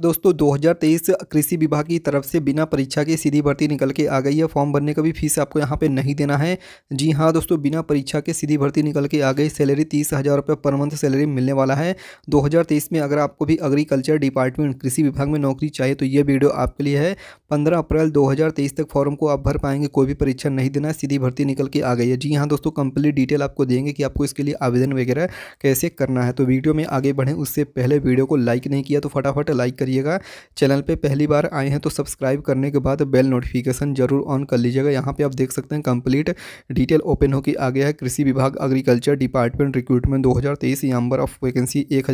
दोस्तों 2023 कृषि विभाग की तरफ से बिना परीक्षा के सीधी भर्ती निकल के आ गई है फॉर्म भरने का भी फीस आपको यहाँ पे नहीं देना है जी हाँ दोस्तों बिना परीक्षा के सीधी भर्ती निकल के आ गई सैलरी तीस हज़ार रुपये पर मंथ सैलरी मिलने वाला है 2023 में अगर आपको भी एग्रीकल्चर डिपार्टमेंट कृषि विभाग में नौकरी चाहिए तो ये वीडियो आपके लिए है पंद्रह अप्रैल दो तक फॉर्म को आप भर पाएंगे कोई भी परीक्षा नहीं देना सीधी भर्ती निकल के आ गई है जी हाँ दोस्तों कंप्लीट डिटेल आपको देंगे कि आपको इसके लिए आवेदन वगैरह कैसे करना है तो वीडियो में आगे बढ़ें उससे पहले वीडियो को लाइक नहीं किया तो फटाफट लाइक करिएगा चैनल पे पहली बार आए हैं तो सब्सक्राइब करने के बाद बेल नोटिफिकेशन जरूर ऑन कर लीजिएगा यहाँ पे आप देख सकते हैं कंप्लीट डिटेल ओपन होकर आ गया है कृषि विभाग एग्रीकल्चर डिपार्टमेंट रिक्रूटमेंट दो हज़ार नंबर ऑफ वैकेंसी एक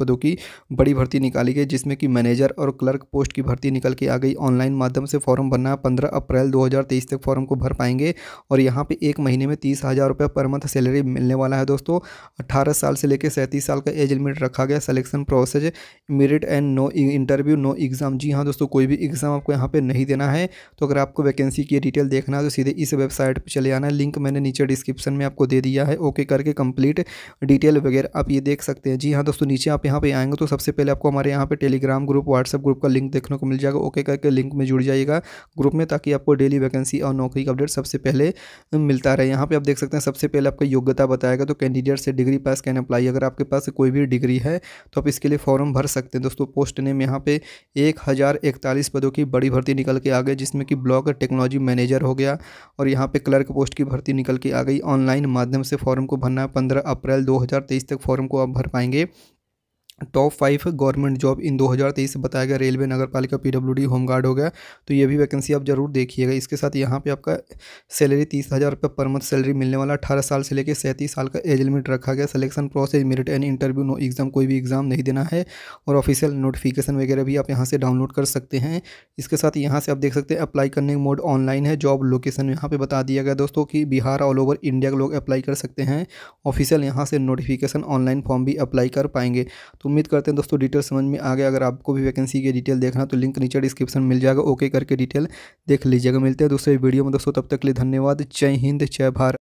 पदों की बड़ी भर्ती निकाली गई जिसमें कि मैनेजर और क्लर्क पोस्ट की भर्ती निकल के आ गई ऑनलाइन माध्यम से फॉर्म भरना पंद्रह अप्रैल दो तक फॉर्म को भर पाएंगे और यहाँ पर एक महीने में तीस हज़ार रुपये पर मंथ सैलरी मिलने वाला है दोस्तों अठारह साल से लेकर सैंतीस साल का एज लिमिट रखा गया selection process merit and no interview no exam जी हाँ दोस्तों कोई भी एग्ज़ाम आपको यहाँ पे नहीं देना है तो अगर आपको वैकेंसी की डिटेल देखना है तो सीधे इस वेबसाइट पे चले आना लिंक मैंने नीचे डिस्क्रिप्शन में आपको दे दिया है ओके करके कंप्लीट डिटेल वगैरह आप ये देख सकते हैं जी हाँ दोस्तों नीचे आप यहाँ पर आएंगे तो सबसे पहले आपको हमारे यहाँ पर टेलीग्राम ग्रुप व्हाट्सअप ग्रुप का लिंक देखने को मिल जाएगा ओके करके लिंक में जुड़ जाइएगा ग्रुप में ताकि आपको डेली वैकेंसी और नौकरी का अपडेट सबसे पहले मिलता रहे यहाँ पर आप देख सकते हैं सबसे पहले आपका योग्यता बताएगा तो कैंडिडेट से डिग्री पास कैन अप्लाई अगर आपके पास कोई भी डिग्री है तो आप इसके लिए फॉर्म भर सकते हैं दोस्तों पोस्ट ने हम यहाँ पे एक हज़ार इकतालीस पदों की बड़ी भर्ती निकल के आ गई जिसमें कि ब्लॉक टेक्नोलॉजी मैनेजर हो गया और यहाँ पे क्लर्क पोस्ट की भर्ती निकल के आ गई ऑनलाइन माध्यम से फॉर्म को भरना है पंद्रह अप्रैल दो तक फॉर्म को आप भर पाएंगे top five government job in 2023 बताया गया रेलवे नगर पालिका पी डब्ल्यू डी होमगार्ड हो गया तो ये भी वैकेंसी आप जरूर देखिएगा इसके साथ यहाँ पे आपका सैलरी तीस हज़ार रुपये पर मंथ सैलरी मिलने वाला अठारह साल से लेकर सैंतीस साल का एज लिमिट रखा गया selection process merit and interview no exam कोई भी एग्ज़ाम नहीं देना है और ऑफिशियल नोटिफिकेशन वगैरह भी आप यहाँ से डाउनलोड कर सकते हैं इसके साथ यहाँ से आप देख सकते हैं अप्लाई करने का मोड ऑनलाइन है जॉब लोकेशन यहाँ पर बता दिया गया दोस्तों कि बिहार ऑल ओवर इंडिया के लोग अप्लाई कर सकते हैं ऑफिशियल यहाँ से नोटिफिकेशन ऑनलाइन फॉर्म भी अप्लाई कर पाएंगे तो उम्मीद करते हैं दोस्तों डिटेल समझ में आ गया अगर आपको भी वैकेंसी की डिटेल देखना तो लिंक नीचे डिस्क्रिप्शन मिल जाएगा ओके करके डिटेल देख लीजिएगा मिलते हैं दूसरे वीडियो में दोस्तों तब तक के लिए धन्यवाद जय हिंद जय भारत